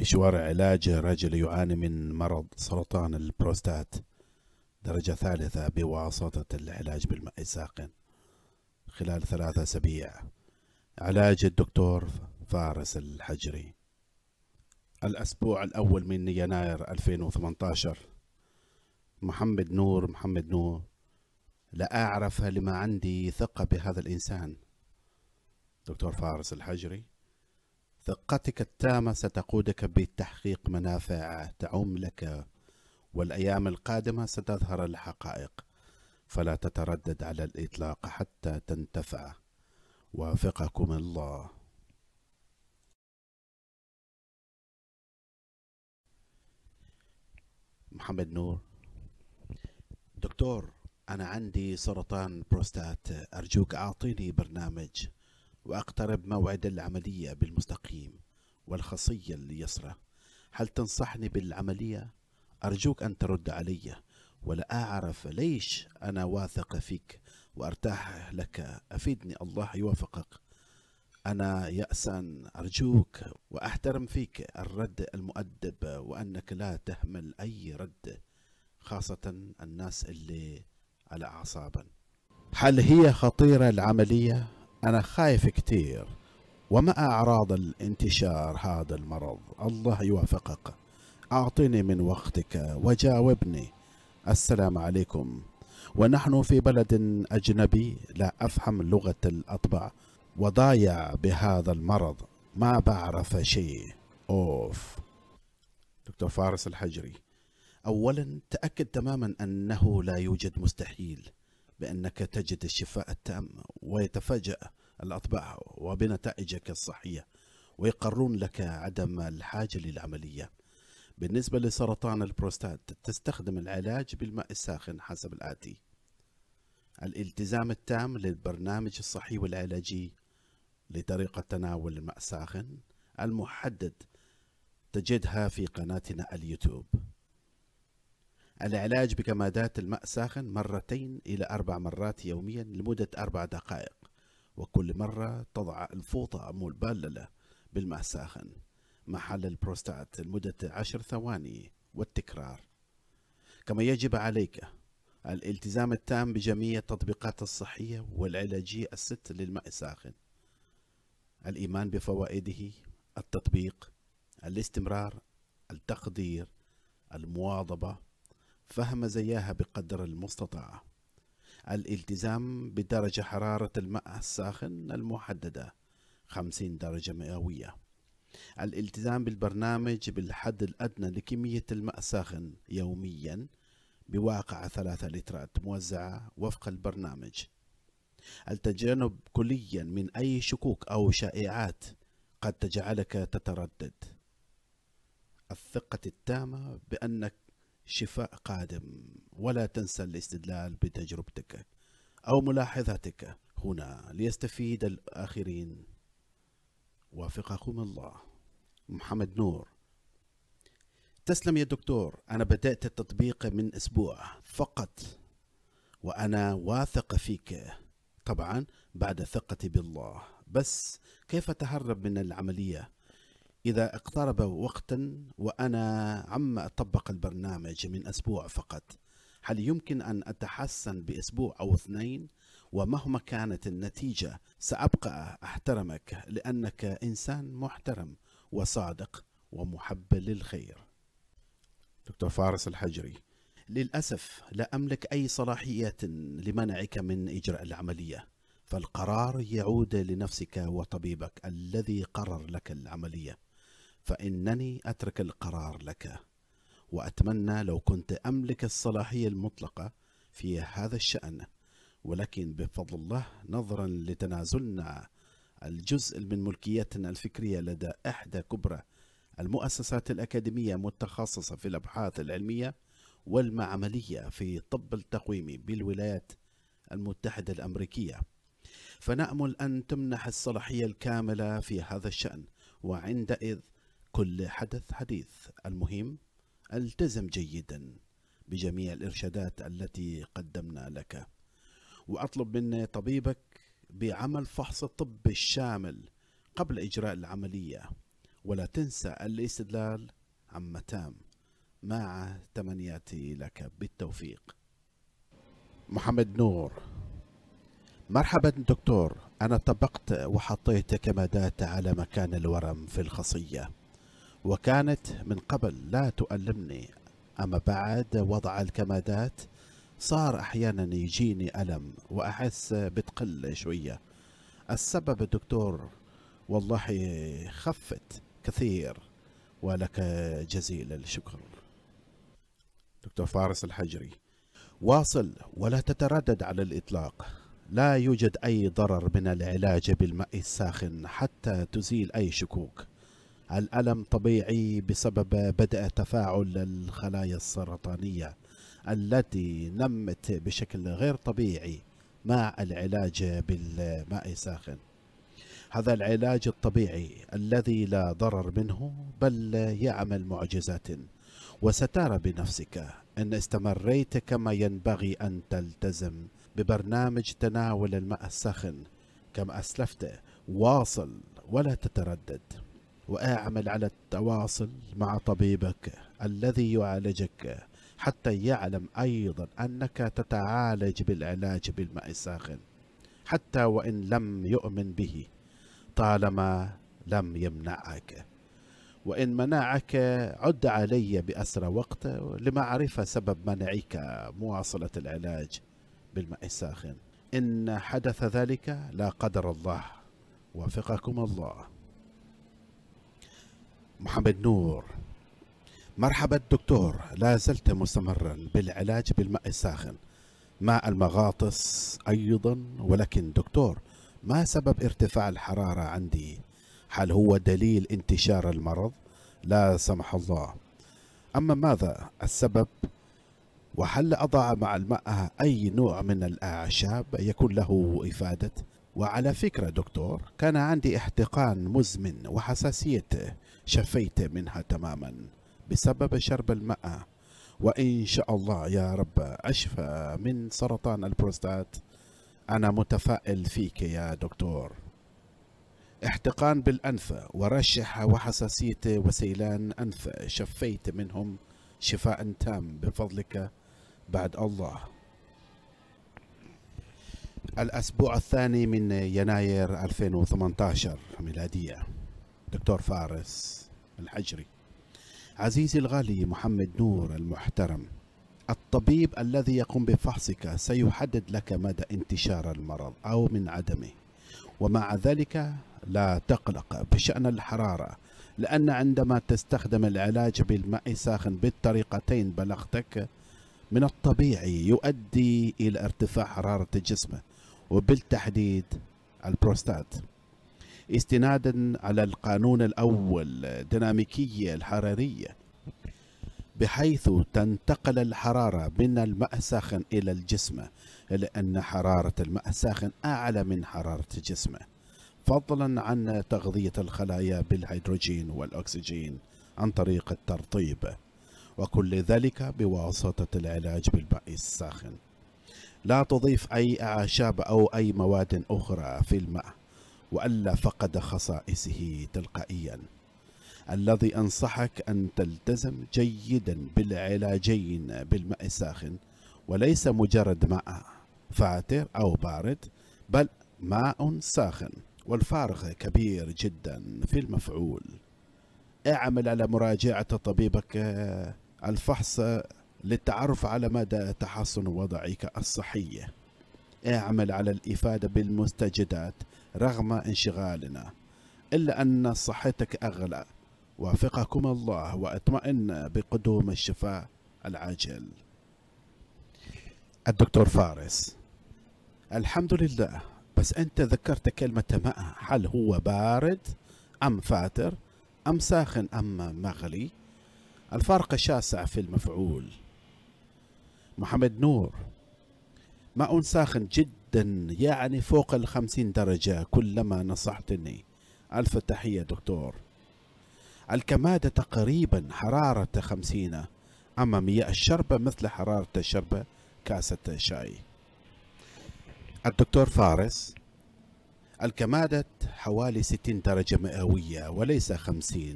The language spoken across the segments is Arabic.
مشوار علاج رجل يعاني من مرض سرطان البروستات درجة ثالثة بواسطة العلاج بالماء الساخن خلال ثلاثة أسابيع علاج الدكتور فارس الحجري الأسبوع الأول من يناير 2018 محمد نور محمد نور لا أعرف لما عندي ثقة بهذا الإنسان دكتور فارس الحجري ثقتك التامة ستقودك بتحقيق منافع تعم لك والأيام القادمة ستظهر الحقائق فلا تتردد على الإطلاق حتى تنتفع وافقكم الله محمد نور دكتور أنا عندي سرطان بروستات أرجوك أعطيني برنامج وأقترب موعد العملية بالمستقيم والخصية اليسرى هل تنصحني بالعملية؟ أرجوك أن ترد علي ولا أعرف ليش أنا واثق فيك وأرتاح لك أفيدني الله يوفقك أنا يأسا أرجوك وأحترم فيك الرد المؤدب وأنك لا تهمل أي رد خاصة الناس اللي على أعصابا هل هي خطيرة العملية أنا خايف كتير وما أعراض الانتشار هذا المرض الله يوافقك أعطني من وقتك وجاوبني السلام عليكم ونحن في بلد أجنبي لا أفهم لغة الأطباء وضايع بهذا المرض ما بعرف شيء أوف دكتور فارس الحجري أولا تأكد تماما أنه لا يوجد مستحيل بأنك تجد الشفاء التام ويتفاجأ الأطباء وبنتائجك الصحية ويقرون لك عدم الحاجة للعملية بالنسبة لسرطان البروستات تستخدم العلاج بالماء الساخن حسب الآتي الالتزام التام للبرنامج الصحي والعلاجي لطريقة تناول الماء الساخن المحدد تجدها في قناتنا اليوتيوب العلاج بكمادات الماء الساخن مرتين إلى أربع مرات يوميا لمدة أربع دقائق وكل مرة تضع الفوطة أو البللة بالماء الساخن محل البروستات لمدة عشر ثواني والتكرار كما يجب عليك الالتزام التام بجميع التطبيقات الصحية والعلاجية الست للماء الساخن الإيمان بفوائده التطبيق الاستمرار التقدير المواظبة فهم زياها بقدر المستطاع الالتزام بدرجة حرارة الماء الساخن المحددة 50 درجة مئوية الالتزام بالبرنامج بالحد الأدنى لكمية الماء الساخن يوميا بواقع ثلاثة لترات موزعة وفق البرنامج التجنب كليا من أي شكوك أو شائعات قد تجعلك تتردد الثقة التامة بأنك شفاء قادم ولا تنسى الاستدلال بتجربتك أو ملاحظاتك هنا ليستفيد الآخرين وفقكم الله محمد نور تسلم يا دكتور أنا بدأت التطبيق من أسبوع فقط وأنا واثق فيك طبعا بعد ثقتي بالله بس كيف أتهرب من العملية إذا اقترب وقتا وأنا عم أطبق البرنامج من أسبوع فقط هل يمكن أن أتحسن بأسبوع أو اثنين؟ ومهما كانت النتيجة سأبقى أحترمك لأنك إنسان محترم وصادق ومحب للخير دكتور فارس الحجري للأسف لا أملك أي صلاحية لمنعك من إجراء العملية فالقرار يعود لنفسك وطبيبك الذي قرر لك العملية فانني اترك القرار لك واتمنى لو كنت املك الصلاحيه المطلقه في هذا الشان ولكن بفضل الله نظرا لتنازلنا الجزء من ملكيتنا الفكريه لدى احدى كبرى المؤسسات الاكاديميه المتخصصه في الابحاث العلميه والمعمليه في طب التقويم بالولايات المتحده الامريكيه فنامل ان تمنح الصلاحيه الكامله في هذا الشان وعندئذ كل حدث حديث المهم التزم جيدا بجميع الارشادات التي قدمنا لك واطلب من طبيبك بعمل فحص الطب الشامل قبل اجراء العمليه ولا تنسى الاستدلال عما تام مع تمنياتي لك بالتوفيق محمد نور مرحبا دكتور أنا طبقت وحطيت كمادات على مكان الورم في الخصية وكانت من قبل لا تؤلمني أما بعد وضع الكمادات صار أحيانا يجيني ألم وأحس بتقل شوية السبب الدكتور والله خفت كثير ولك جزيل الشكر دكتور فارس الحجري واصل ولا تتردد على الإطلاق لا يوجد أي ضرر من العلاج بالماء الساخن حتى تزيل أي شكوك الألم طبيعي بسبب بدء تفاعل الخلايا السرطانية التي نمت بشكل غير طبيعي مع العلاج بالماء الساخن هذا العلاج الطبيعي الذي لا ضرر منه بل يعمل معجزات وسترى بنفسك إن استمريت كما ينبغي أن تلتزم ببرنامج تناول الماء الساخن كما أسلفت واصل ولا تتردد واعمل على التواصل مع طبيبك الذي يعالجك حتى يعلم أيضا أنك تتعالج بالعلاج بالماء الساخن حتى وإن لم يؤمن به طالما لم يمنعك وإن منعك عد علي بأسرع وقت لمعرفة سبب منعك مواصلة العلاج بالماء الساخن إن حدث ذلك لا قدر الله وفقكم الله محمد نور مرحبا دكتور لا زلت مستمرا بالعلاج بالماء الساخن ماء المغاطس أيضا ولكن دكتور ما سبب ارتفاع الحرارة عندي هل هو دليل انتشار المرض لا سمح الله أما ماذا السبب وهل أضع مع الماء أي نوع من الأعشاب يكون له إفادة وعلى فكرة دكتور كان عندي احتقان مزمن وحساسيته شفيت منها تماما بسبب شرب الماء وإن شاء الله يا رب أشفى من سرطان البروستات أنا متفائل فيك يا دكتور احتقان بالأنف ورشح وحساسية وسيلان أنف شفيت منهم شفاء تام بفضلك بعد الله الأسبوع الثاني من يناير 2018 ميلادية دكتور فارس الحجري عزيزي الغالي محمد نور المحترم الطبيب الذي يقوم بفحصك سيحدد لك مدى انتشار المرض أو من عدمه ومع ذلك لا تقلق بشأن الحرارة لأن عندما تستخدم العلاج بالماء الساخن بالطريقتين بلغتك من الطبيعي يؤدي إلى ارتفاع حرارة الجسم وبالتحديد البروستات استنادا على القانون الأول ديناميكية الحرارية بحيث تنتقل الحرارة من الماء الساخن إلى الجسم لأن حرارة الماء الساخن أعلى من حرارة الجسم فضلا عن تغذية الخلايا بالهيدروجين والأكسجين عن طريق الترطيب وكل ذلك بواسطة العلاج بالماء الساخن لا تضيف أي أعشاب أو أي مواد أخرى في الماء والا فقد خصائصه تلقائيا الذي انصحك ان تلتزم جيدا بالعلاجين بالماء الساخن وليس مجرد ماء فاتر او بارد بل ماء ساخن والفارق كبير جدا في المفعول اعمل على مراجعة طبيبك الفحص للتعرف على مدى تحسن وضعك الصحي اعمل على الإفادة بالمستجدات رغم انشغالنا إلا أن صحتك أغلى وافقكم الله واطمئن بقدوم الشفاء العاجل الدكتور فارس الحمد لله بس أنت ذكرت كلمة ماء هل هو بارد أم فاتر أم ساخن أم مغلي الفرق شاسع في المفعول محمد نور ماء ساخن جدا جدا يعني فوق الخمسين درجة كلما نصحتني ألف تحية دكتور الكمادة تقريبا حرارة خمسين أما مياه الشربة مثل حرارة الشربة كاسة شاي الدكتور فارس الكمادة حوالي 60 درجة مئوية وليس 50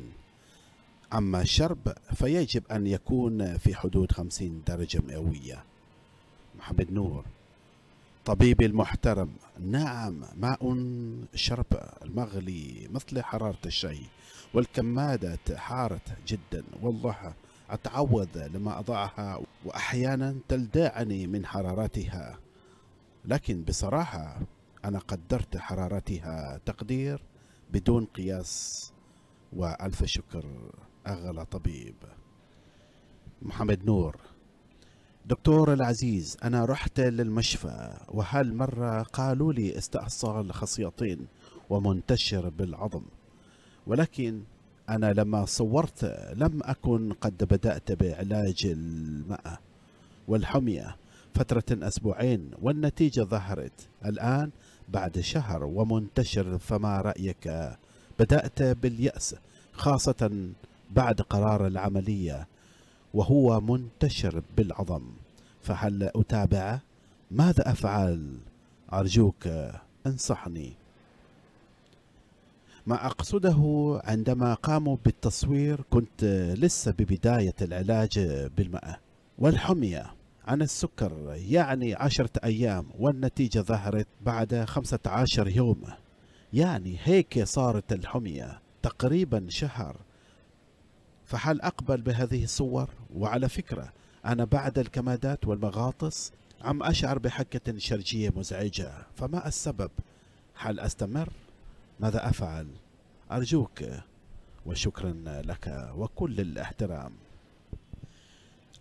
أما الشرب فيجب أن يكون في حدود 50 درجة مئوية محمد نور طبيبي المحترم نعم ماء شرب المغلي مثل حرارة الشاي والكمادة حارة جدا والله أتعوذ لما أضعها وأحيانا تلدعني من حرارتها لكن بصراحة أنا قدرت حرارتها تقدير بدون قياس وألف شكر أغلى طبيب محمد نور دكتور العزيز أنا رحت للمشفى وهل مرة قالوا لي استأصال خصيتين ومنتشر بالعظم ولكن أنا لما صورت لم أكن قد بدأت بعلاج الماء والحمية فترة أسبوعين والنتيجة ظهرت الآن بعد شهر ومنتشر فما رأيك بدأت باليأس خاصة بعد قرار العملية وهو منتشر بالعظم فهل أتابعه؟ ماذا أفعل؟ أرجوك انصحني ما أقصده عندما قاموا بالتصوير كنت لسه ببداية العلاج بالماء والحمية عن السكر يعني عشرة أيام والنتيجة ظهرت بعد خمسة عشر يوم يعني هيك صارت الحمية تقريبا شهر فهل أقبل بهذه الصور وعلى فكرة أنا بعد الكمادات والمغاطس عم أشعر بحكة شرجية مزعجة فما السبب هل أستمر ماذا أفعل أرجوك وشكرا لك وكل الاحترام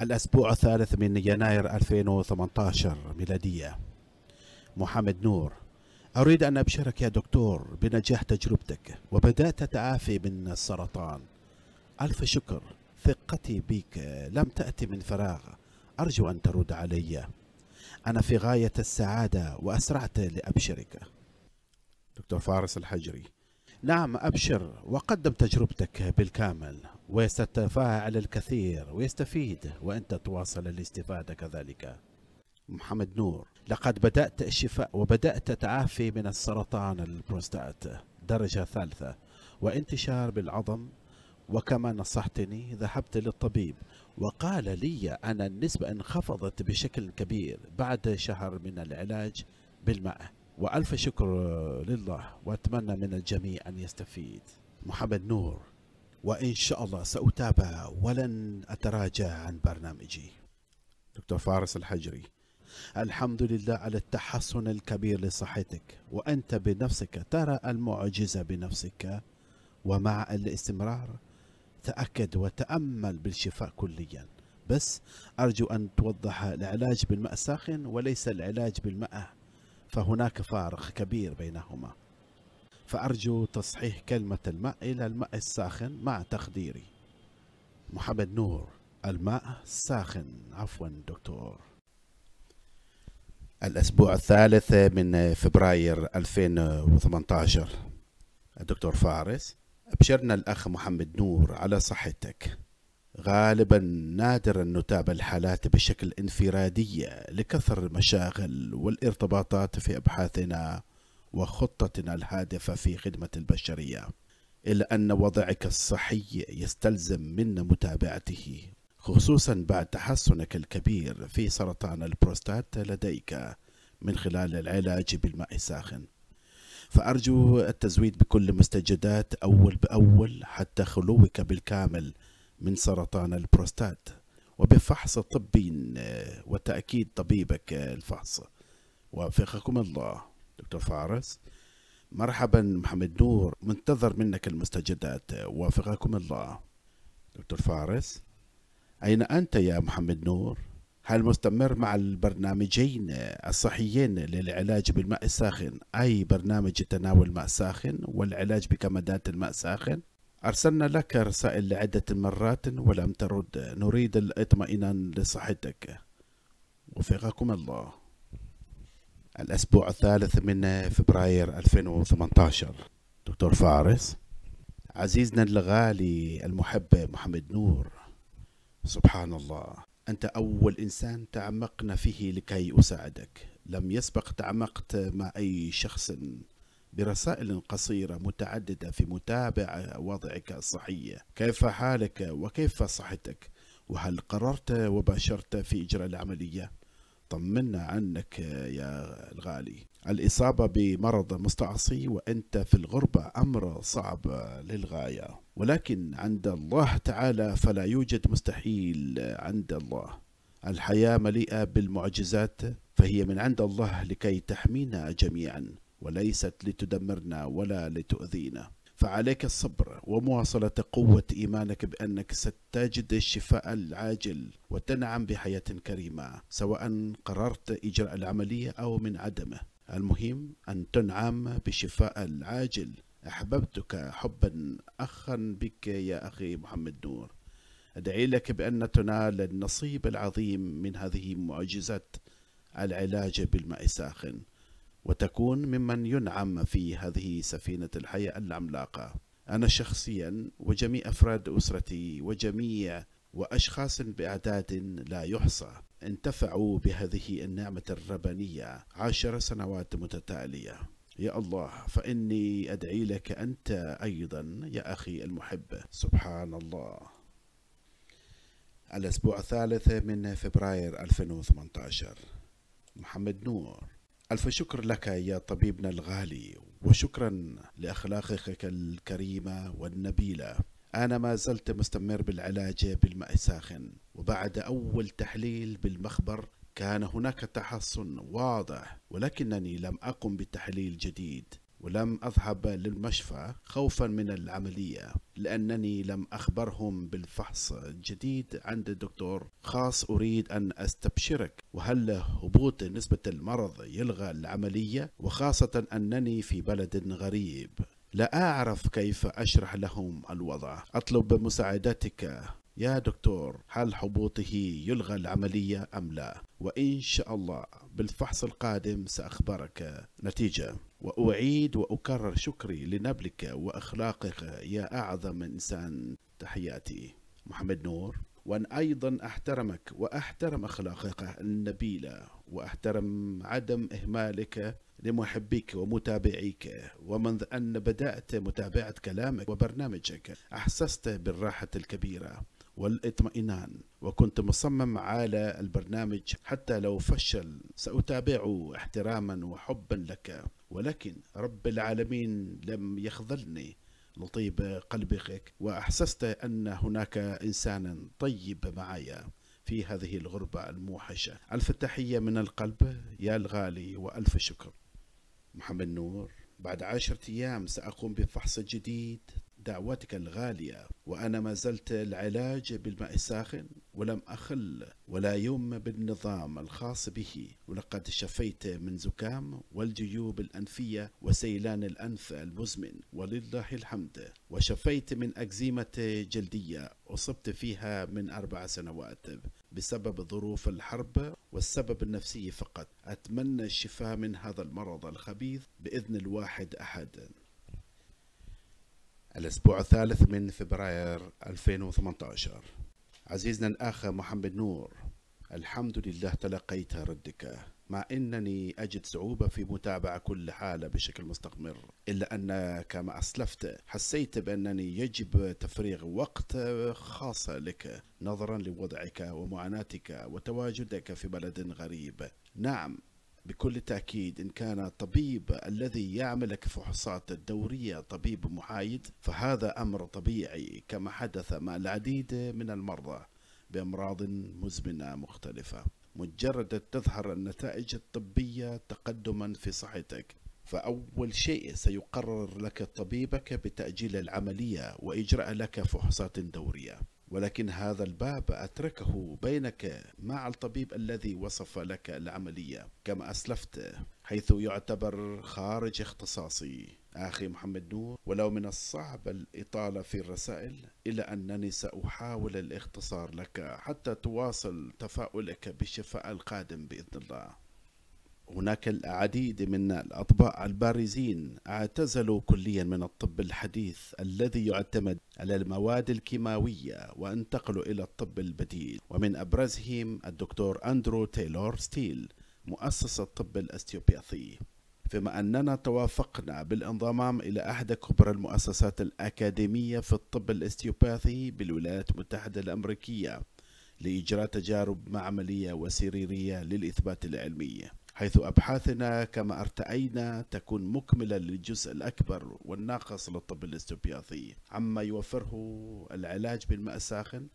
الأسبوع الثالث من يناير 2018 ميلادية محمد نور أريد أن أبشرك يا دكتور بنجاح تجربتك وبدأت تعافي من السرطان ألف شكر ثقتي بك لم تأتي من فراغ أرجو أن ترد علي أنا في غاية السعادة وأسرعت لأبشرك دكتور فارس الحجري نعم أبشر وقدم تجربتك بالكامل وستتفاعل الكثير ويستفيد وأنت تواصل الاستفادة كذلك محمد نور لقد بدأت الشفاء وبدأت تعافي من السرطان البروستات درجة ثالثة وانتشار بالعظم وكما نصحتني ذهبت للطبيب وقال لي أن النسبة انخفضت بشكل كبير بعد شهر من العلاج بالماء وألف شكر لله وأتمنى من الجميع أن يستفيد محمد نور وإن شاء الله سأتابع ولن أتراجع عن برنامجي دكتور فارس الحجري الحمد لله على التحسن الكبير لصحتك وأنت بنفسك ترى المعجزة بنفسك ومع الاستمرار تأكد وتأمل بالشفاء كليا بس أرجو أن توضح العلاج بالماء الساخن وليس العلاج بالماء فهناك فارق كبير بينهما فأرجو تصحيح كلمة الماء إلى الماء الساخن مع تقديري محمد نور الماء الساخن عفوا دكتور الأسبوع الثالث من فبراير 2018 الدكتور فارس أبشرنا الأخ محمد نور على صحتك غالبا نادرا نتابع الحالات بشكل انفرادية لكثر المشاغل والارتباطات في أبحاثنا وخطتنا الهادفة في خدمة البشرية إلا أن وضعك الصحي يستلزم منا متابعته خصوصا بعد تحسنك الكبير في سرطان البروستات لديك من خلال العلاج بالماء الساخن فأرجو التزويد بكل مستجدات أول بأول حتى خلوك بالكامل من سرطان البروستات وبفحص طبي آه، وتأكيد طبيبك الفحص وفقكم الله دكتور فارس مرحبا محمد نور منتظر منك المستجدات وفقكم الله دكتور فارس أين أنت يا محمد نور؟ هل مستمر مع البرنامجين الصحيين للعلاج بالماء الساخن أي برنامج تناول ماء ساخن والعلاج بكمدات الماء الساخن أرسلنا لك رسائل لعدة مرات ولم ترد نريد الاطمئنان لصحتك وفقكم الله الأسبوع الثالث من فبراير 2018 دكتور فارس عزيزنا الغالي المحب محمد نور سبحان الله أنت أول إنسان تعمقنا فيه لكي أساعدك لم يسبق تعمقت مع أي شخص برسائل قصيرة متعددة في متابعة وضعك الصحية كيف حالك وكيف صحتك وهل قررت وباشرت في إجراء العملية طمنا عنك يا الغالي الإصابة بمرض مستعصي وأنت في الغربة أمر صعب للغاية ولكن عند الله تعالى فلا يوجد مستحيل عند الله الحياة مليئة بالمعجزات فهي من عند الله لكي تحمينا جميعا وليست لتدمرنا ولا لتؤذينا فعليك الصبر ومواصلة قوة إيمانك بأنك ستجد الشفاء العاجل وتنعم بحياة كريمة سواء قررت إجراء العملية أو من عدمه المهم أن تنعم بالشفاء العاجل أحببتك حبا أخا بك يا أخي محمد نور أدعي لك بأن تنال النصيب العظيم من هذه معجزة العلاج بالماء الساخن وتكون ممن ينعم في هذه سفينة الحياة العملاقة أنا شخصيا وجميع أفراد أسرتي وجميع وأشخاص بأعداد لا يحصى انتفعوا بهذه النعمة الربانية عشر سنوات متتالية يا الله فإني أدعي لك أنت أيضا يا أخي المحب سبحان الله الأسبوع الثالث من فبراير 2018 محمد نور ألف شكر لك يا طبيبنا الغالي وشكرا لأخلاقك الكريمة والنبيلة أنا ما زلت مستمر بالعلاج بالماء الساخن وبعد أول تحليل بالمخبر كان هناك تحسن واضح ولكنني لم أقم بتحليل جديد ولم أذهب للمشفى خوفا من العملية لأنني لم أخبرهم بالفحص الجديد عند الدكتور خاص أريد أن أستبشرك وهل هبوط نسبة المرض يلغى العملية وخاصة أنني في بلد غريب لا أعرف كيف أشرح لهم الوضع أطلب مساعدتك يا دكتور هل حبوطه يلغى العملية أم لا وإن شاء الله بالفحص القادم سأخبرك نتيجة وأعيد وأكرر شكري لنبلك وأخلاقك يا أعظم إنسان تحياتي محمد نور وأن أيضا أحترمك وأحترم أخلاقك النبيلة وأحترم عدم إهمالك لمحبيك ومتابعيك ومنذ أن بدأت متابعة كلامك وبرنامجك أحسست بالراحة الكبيرة والاطمئنان وكنت مصمم على البرنامج حتى لو فشل سأتابعه احتراما وحبا لك ولكن رب العالمين لم يخذلني لطيب قلبك وأحسست أن هناك إنسانا طيب معي في هذه الغربة الموحشة ألف تحية من القلب يا الغالي وألف شكر محمد نور بعد عشرة أيام سأقوم بفحص جديد دعوتك الغالية وأنا ما زلت العلاج بالماء الساخن ولم أخل ولا يوم بالنظام الخاص به ولقد شفيت من زكام والجيوب الأنفية وسيلان الأنف المزمن ولله الحمد وشفيت من أكزيمة جلدية أصبت فيها من أربع سنوات بسبب ظروف الحرب والسبب النفسي فقط أتمنى الشفاء من هذا المرض الخبيث بإذن الواحد أحد الأسبوع الثالث من فبراير 2018 عزيزنا الأخ محمد نور الحمد لله تلقيت ردك مع أنني أجد صعوبة في متابعة كل حالة بشكل مستمر إلا أن كما أسلفت حسيت بأنني يجب تفريغ وقت خاص لك نظرا لوضعك ومعاناتك وتواجدك في بلد غريب نعم بكل تأكيد إن كان الطبيب الذي يعمل كفحوصات الدورية طبيب محايد فهذا أمر طبيعي كما حدث مع العديد من المرضى بأمراض مزمنة مختلفة مجرد تظهر النتائج الطبية تقدما في صحتك فأول شيء سيقرر لك طبيبك بتأجيل العملية وإجراء لك فحوصات دورية ولكن هذا الباب أتركه بينك مع الطبيب الذي وصف لك العملية كما أسلفت حيث يعتبر خارج اختصاصي أخي محمد نور ولو من الصعب الإطالة في الرسائل إلا أنني سأحاول الاختصار لك حتى تواصل تفاؤلك بالشفاء القادم بإذن الله هناك العديد من الأطباء البارزين اعتزلوا كليا من الطب الحديث الذي يعتمد على المواد الكيماوية وانتقلوا إلى الطب البديل ومن أبرزهم الدكتور أندرو تايلور ستيل مؤسس الطب الاستيوبياثي فيما أننا توافقنا بالانضمام إلى أحد كبرى المؤسسات الأكاديمية في الطب الاستيوباثي بالولايات المتحدة الأمريكية لإجراء تجارب معملية وسريرية للإثبات العلمي حيث أبحاثنا كما ارتأينا تكون مكملة للجزء الأكبر والناقص للطب الاستبياضي عما يوفره العلاج بالماء الساخن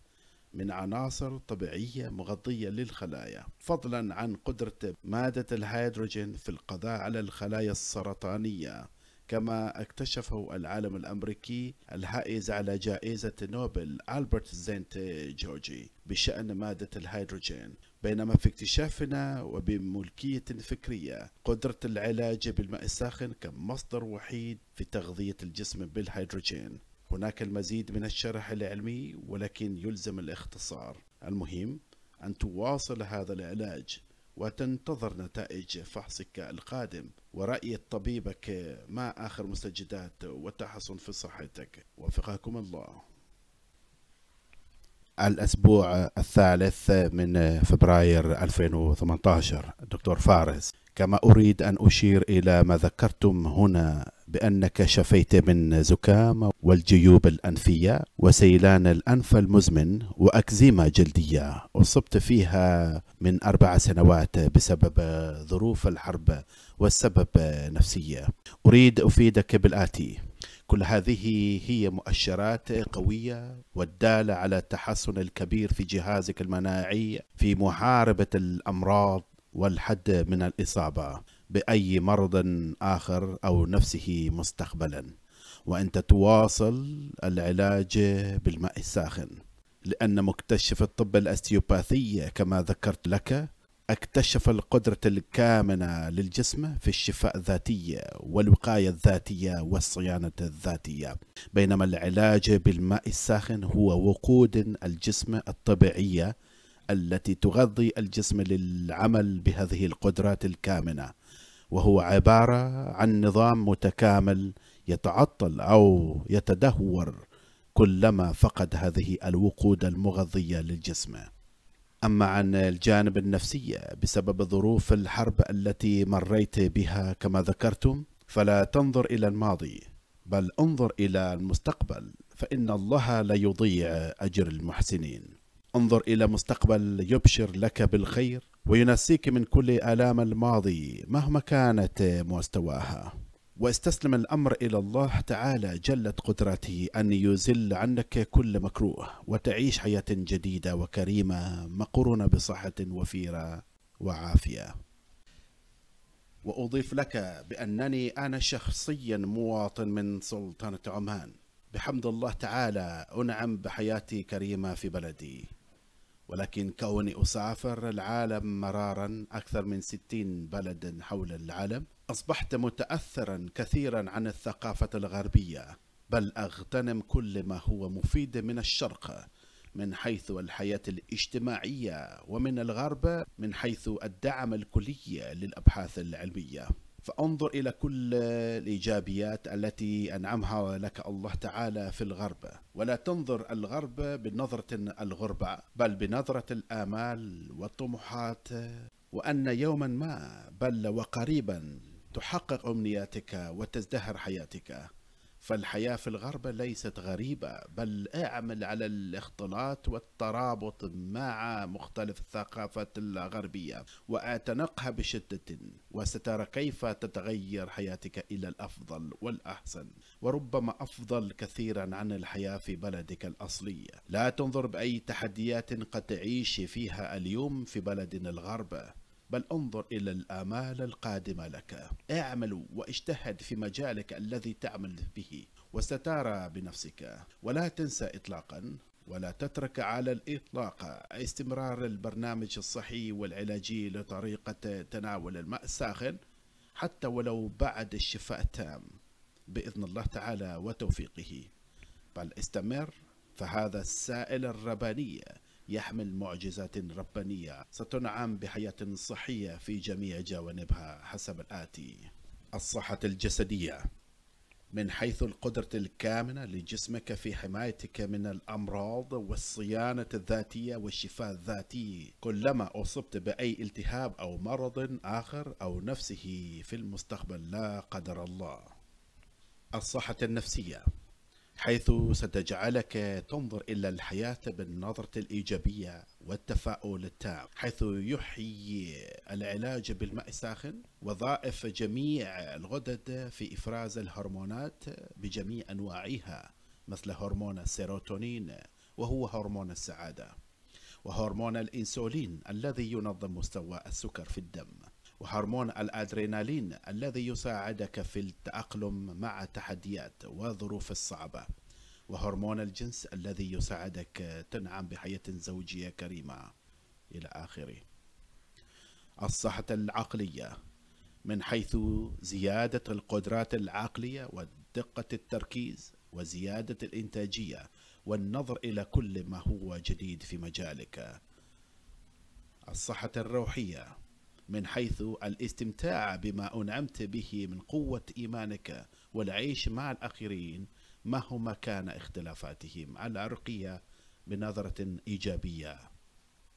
من عناصر طبيعية مغطية للخلايا فضلا عن قدرة مادة الهيدروجين في القضاء على الخلايا السرطانية كما اكتشفه العالم الأمريكي الحائز على جائزة نوبل ألبرت زينت جورجي بشأن مادة الهيدروجين بينما في اكتشافنا وبملكية فكرية قدرة العلاج بالماء الساخن كمصدر وحيد في تغذية الجسم بالهيدروجين هناك المزيد من الشرح العلمي ولكن يلزم الاختصار المهم أن تواصل هذا العلاج وتنتظر نتائج فحصك القادم ورأي طبيبك ما آخر مستجدات وتحسن في صحتك وفقكم الله الأسبوع الثالث من فبراير 2018 دكتور فارس كما أريد أن أشير إلى ما ذكرتم هنا بأنك شفيت من زكام والجيوب الأنفية وسيلان الأنف المزمن وأكزيما جلدية أصبت فيها من أربع سنوات بسبب ظروف الحرب والسبب نفسية أريد أفيدك بالآتي كل هذه هي مؤشرات قوية والدالة على التحسن الكبير في جهازك المناعي في محاربة الأمراض والحد من الإصابة بأي مرض آخر أو نفسه مستقبلا وأنت تواصل العلاج بالماء الساخن لأن مكتشف الطب الأستيوباثية كما ذكرت لك اكتشف القدرة الكامنة للجسم في الشفاء الذاتي والوقاية الذاتية والصيانة الذاتية بينما العلاج بالماء الساخن هو وقود الجسم الطبيعية التي تغذي الجسم للعمل بهذه القدرات الكامنة وهو عبارة عن نظام متكامل يتعطل أو يتدهور كلما فقد هذه الوقود المغذية للجسم أما عن الجانب النفسي بسبب ظروف الحرب التي مريت بها كما ذكرتم فلا تنظر إلى الماضي بل انظر إلى المستقبل فإن الله لا يضيع أجر المحسنين انظر إلى مستقبل يبشر لك بالخير وينسيك من كل آلام الماضي مهما كانت مستواها واستسلم الأمر إلى الله تعالى جلت قدرته أن يزل عنك كل مكروه وتعيش حياة جديدة وكريمة مقرونة بصحة وفيرة وعافية وأضيف لك بأنني أنا شخصيا مواطن من سلطنة عمان بحمد الله تعالى أنعم بحياتي كريمة في بلدي ولكن كوني أسافر العالم مرارا أكثر من ستين بلدا حول العالم أصبحت متأثرا كثيرا عن الثقافة الغربية بل أغتنم كل ما هو مفيد من الشرق من حيث الحياة الاجتماعية ومن الغرب من حيث الدعم الكلي للأبحاث العلمية فانظر الى كل الايجابيات التي انعمها لك الله تعالى في الغرب ولا تنظر الغرب بنظره الغربه بل بنظره الامال والطموحات وان يوما ما بل وقريبا تحقق امنياتك وتزدهر حياتك فالحياة في الغرب ليست غريبة بل اعمل على الاختلاط والترابط مع مختلف الثقافات الغربية واعتنقها بشدة وسترى كيف تتغير حياتك إلى الأفضل والأحسن وربما أفضل كثيرا عن الحياة في بلدك الأصلية لا تنظر بأي تحديات قد تعيش فيها اليوم في بلد الغرب بل انظر إلى الآمال القادمة لك اعمل واجتهد في مجالك الذي تعمل به وسترى بنفسك ولا تنسى إطلاقا ولا تترك على الإطلاق استمرار البرنامج الصحي والعلاجي لطريقة تناول الماء الساخن حتى ولو بعد الشفاء التام بإذن الله تعالى وتوفيقه بل استمر فهذا السائل الربانية يحمل معجزات ربانية ستنعم بحياة صحية في جميع جوانبها حسب الآتي الصحة الجسدية من حيث القدرة الكامنة لجسمك في حمايتك من الأمراض والصيانة الذاتية والشفاء الذاتي كلما أصبت بأي التهاب أو مرض آخر أو نفسه في المستقبل لا قدر الله الصحة النفسية حيث ستجعلك تنظر إلى الحياة بالنظرة الإيجابية والتفاؤل التام حيث يحيي العلاج بالماء الساخن وظائف جميع الغدد في إفراز الهرمونات بجميع أنواعها مثل هرمون السيروتونين وهو هرمون السعادة وهرمون الإنسولين الذي ينظم مستوى السكر في الدم وهرمون الأدرينالين الذي يساعدك في التأقلم مع التحديات والظروف الصعبة وهرمون الجنس الذي يساعدك تنعم بحياة زوجية كريمة إلى آخره الصحة العقلية من حيث زيادة القدرات العقلية ودقة التركيز وزيادة الإنتاجية والنظر إلى كل ما هو جديد في مجالك الصحة الروحية من حيث الاستمتاع بما أنعمت به من قوة إيمانك والعيش مع الآخرين مهما كان اختلافاتهم على بنظرة إيجابية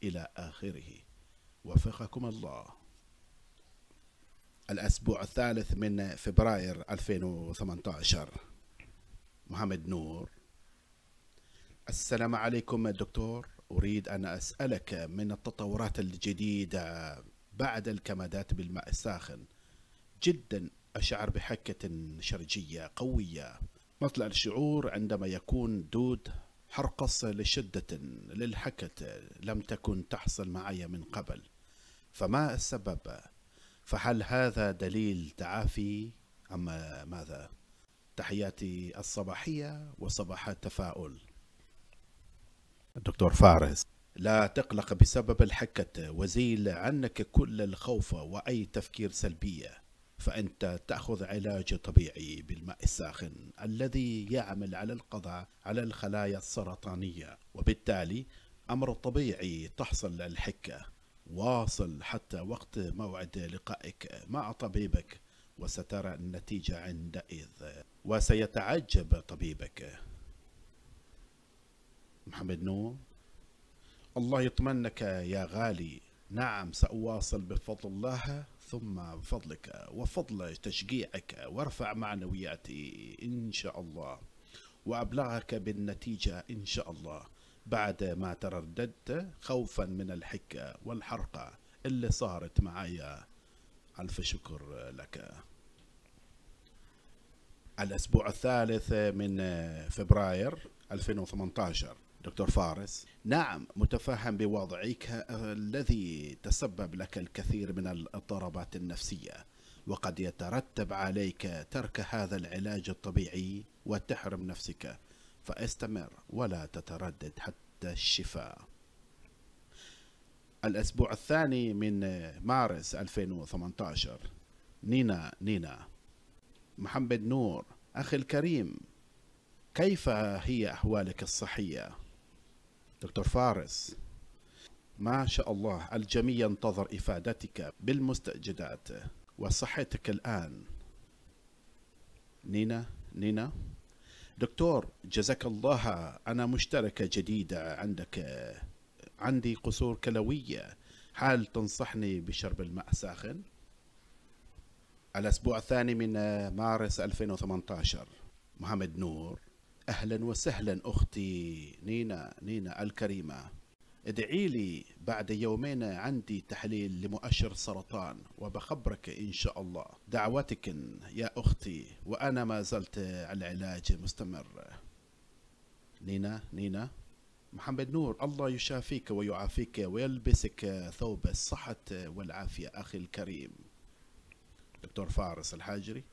إلى آخره وفقكم الله الأسبوع الثالث من فبراير 2018 محمد نور السلام عليكم دكتور أريد أن أسألك من التطورات الجديدة بعد الكمادات بالماء الساخن جدا أشعر بحكة شرجية قوية مطلع الشعور عندما يكون دود حرقص لشدة للحكة لم تكن تحصل معي من قبل فما السبب؟ فهل هذا دليل تعافي أم ماذا؟ تحياتي الصباحية وصباح التفاؤل الدكتور فارس لا تقلق بسبب الحكة وزيل عنك كل الخوف وأي تفكير سلبية فأنت تأخذ علاج طبيعي بالماء الساخن الذي يعمل على القضاء على الخلايا السرطانية وبالتالي أمر طبيعي تحصل الحكة واصل حتى وقت موعد لقائك مع طبيبك وسترى النتيجة عندئذ وسيتعجب طبيبك محمد نور الله يطمنك يا غالي نعم سأواصل بفضل الله ثم بفضلك وفضل تشجيعك وارفع معنوياتي إن شاء الله وأبلغك بالنتيجة إن شاء الله بعد ما ترددت خوفا من الحكة والحرقة اللي صارت معايا ألف شكر لك الأسبوع الثالث من فبراير 2018 دكتور فارس نعم متفهم بوضعك الذي تسبب لك الكثير من الاضطرابات النفسيه وقد يترتب عليك ترك هذا العلاج الطبيعي وتحرم نفسك فاستمر ولا تتردد حتى الشفاء الأسبوع الثاني من مارس 2018 نينا نينا محمد نور أخي الكريم كيف هي أحوالك الصحية؟ دكتور فارس ما شاء الله الجميع ينتظر إفادتك بالمستجدات وصحتك الآن نينا نينا دكتور جزاك الله أنا مشتركة جديدة عندك عندي قصور كلوية هل تنصحني بشرب الماء ساخن؟ الأسبوع الثاني من مارس 2018 محمد نور أهلا وسهلا أختي نينا نينا الكريمة ادعي لي بعد يومين عندي تحليل لمؤشر سرطان وبخبرك إن شاء الله دعوتك يا أختي وأنا ما زلت على العلاج مستمر نينا نينا محمد نور الله يشافيك ويعافيك ويلبسك ثوب الصحة والعافية أخي الكريم دكتور فارس الحاجري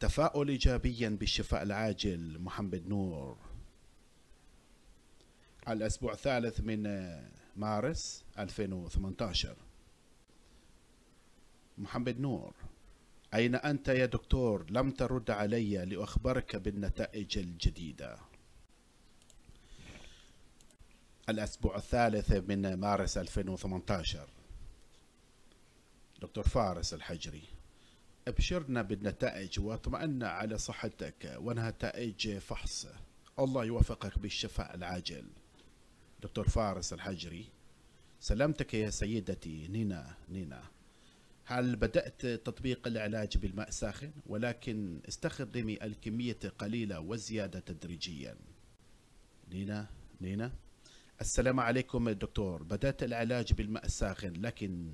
تفاؤل إيجابيا بالشفاء العاجل محمد نور على الأسبوع الثالث من مارس 2018 محمد نور أين أنت يا دكتور لم ترد علي لأخبرك بالنتائج الجديدة الأسبوع الثالث من مارس 2018 دكتور فارس الحجري أبشرنا بالنتائج واطمئنا على صحتك ونتائج فحص الله يوفقك بالشفاء العاجل دكتور فارس الحجري سلامتك يا سيدتي نينا نينا هل بدأت تطبيق العلاج بالماء الساخن ولكن استخدمي الكمية قليلة وزيادة تدريجيا نينا نينا السلام عليكم دكتور بدأت العلاج بالماء الساخن لكن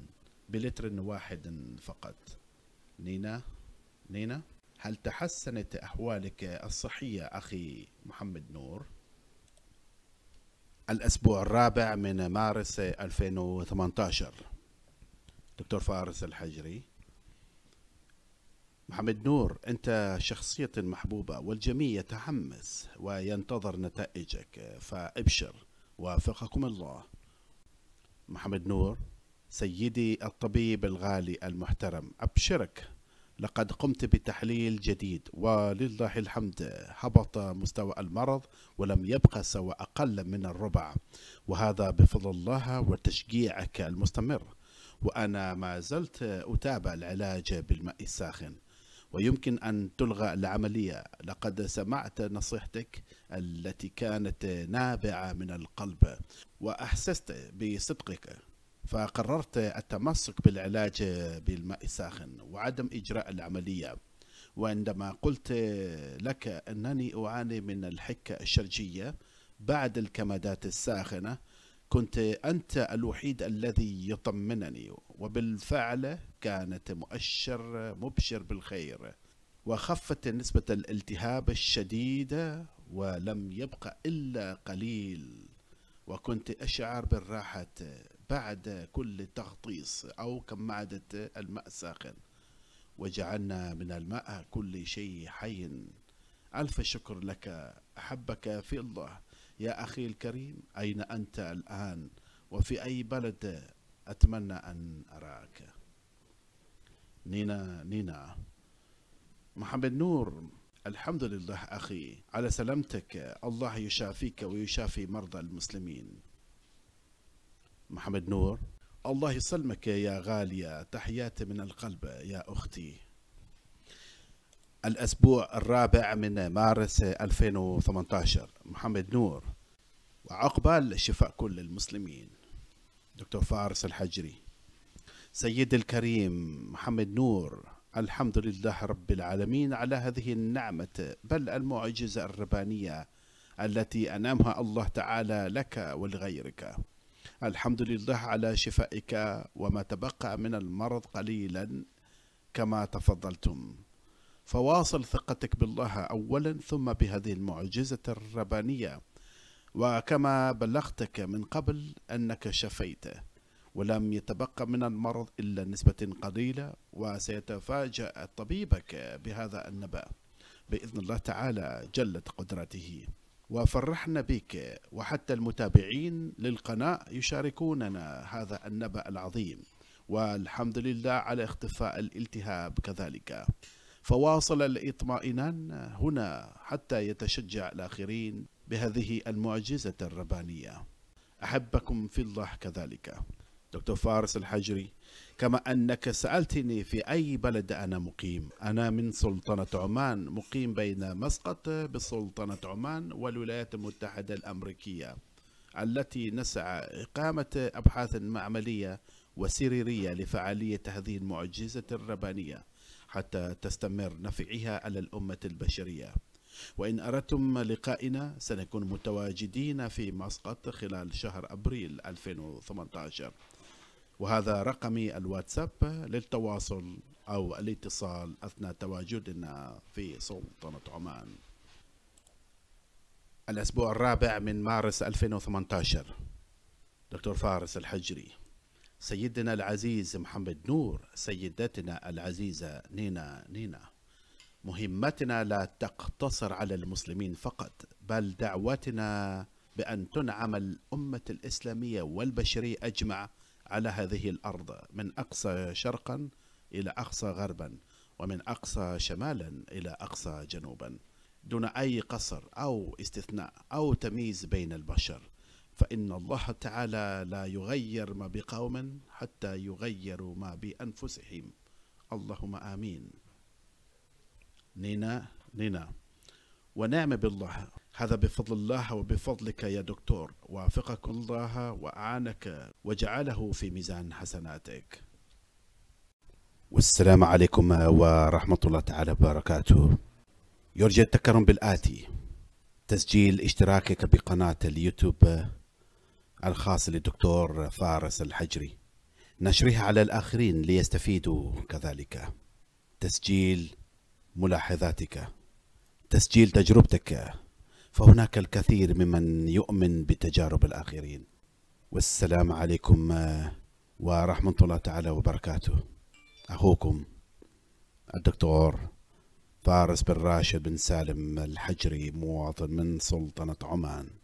بلتر واحد فقط نينا نينا هل تحسنت أحوالك الصحية أخي محمد نور؟ الأسبوع الرابع من مارس 2018 دكتور فارس الحجري محمد نور أنت شخصية محبوبة والجميع يتحمس وينتظر نتائجك فابشر وافقكم الله محمد نور سيدي الطبيب الغالي المحترم أبشرك لقد قمت بتحليل جديد ولله الحمد هبط مستوى المرض ولم يبقى سوى أقل من الربع وهذا بفضل الله وتشجيعك المستمر وأنا ما زلت أتابع العلاج بالماء الساخن ويمكن أن تلغى العملية لقد سمعت نصيحتك التي كانت نابعة من القلب وأحسست بصدقك فقررت التمسك بالعلاج بالماء الساخن وعدم إجراء العملية وعندما قلت لك أنني أعاني من الحكة الشرجية بعد الكمادات الساخنة كنت أنت الوحيد الذي يطمنني وبالفعل كانت مؤشر مبشر بالخير وخفت نسبة الالتهاب الشديدة ولم يبق إلا قليل وكنت أشعر بالراحة بعد كل تغطيس أو كمعدة الماء ساخن وجعلنا من الماء كل شيء حي ألف شكر لك أحبك في الله يا أخي الكريم أين أنت الآن وفي أي بلد أتمنى أن أراك نينا نينا محمد نور الحمد لله أخي على سلامتك الله يشافيك ويشافي مرضى المسلمين محمد نور الله يسلمك يا غالية تحياتي من القلب يا أختي الأسبوع الرابع من مارس 2018 محمد نور وعقبال شفاء كل المسلمين دكتور فارس الحجري سيد الكريم محمد نور الحمد لله رب العالمين على هذه النعمة بل المعجزة الربانية التي أنامها الله تعالى لك ولغيرك الحمد لله على شفائك وما تبقى من المرض قليلا كما تفضلتم فواصل ثقتك بالله أولا ثم بهذه المعجزة الربانية وكما بلغتك من قبل أنك شفيت ولم يتبقى من المرض إلا نسبة قليلة وسيتفاجأ طبيبك بهذا النبأ بإذن الله تعالى جلت قدرته وفرحنا بك وحتى المتابعين للقناة يشاركوننا هذا النبأ العظيم والحمد لله على اختفاء الالتهاب كذلك فواصل الاطمئنان هنا حتى يتشجع الآخرين بهذه المعجزة الربانية أحبكم في الله كذلك دكتور فارس الحجري كما أنك سألتني في أي بلد أنا مقيم أنا من سلطنة عمان مقيم بين مسقط بسلطنة عمان والولايات المتحدة الأمريكية التي نسعى إقامة أبحاث معملية وسريرية لفعالية هذه المعجزة الربانية حتى تستمر نفعها على الأمة البشرية وإن أردتم لقائنا سنكون متواجدين في مسقط خلال شهر أبريل 2018 وهذا رقمي الواتساب للتواصل أو الاتصال أثناء تواجدنا في سلطنة عمان الأسبوع الرابع من مارس 2018 دكتور فارس الحجري سيدنا العزيز محمد نور سيدتنا العزيزة نينا نينا مهمتنا لا تقتصر على المسلمين فقط بل دعوتنا بأن تنعم الأمة الإسلامية والبشرية أجمع على هذه الارض من اقصى شرقا الى اقصى غربا ومن اقصى شمالا الى اقصى جنوبا دون اي قصر او استثناء او تمييز بين البشر فان الله تعالى لا يغير ما بقوم حتى يغيروا ما بانفسهم اللهم امين نينا نينا ونعم بالله هذا بفضل الله وبفضلك يا دكتور وافقك الله وأعانك وجعله في ميزان حسناتك والسلام عليكم ورحمة الله تعالى وبركاته يرجى التكرم بالآتي تسجيل اشتراكك بقناة اليوتيوب الخاص للدكتور فارس الحجري نشرها على الآخرين ليستفيدوا كذلك تسجيل ملاحظاتك تسجيل تجربتك فهناك الكثير ممن يؤمن بتجارب الآخرين والسلام عليكم ورحمة الله تعالى وبركاته أخوكم الدكتور فارس بن راشد بن سالم الحجري مواطن من سلطنة عمان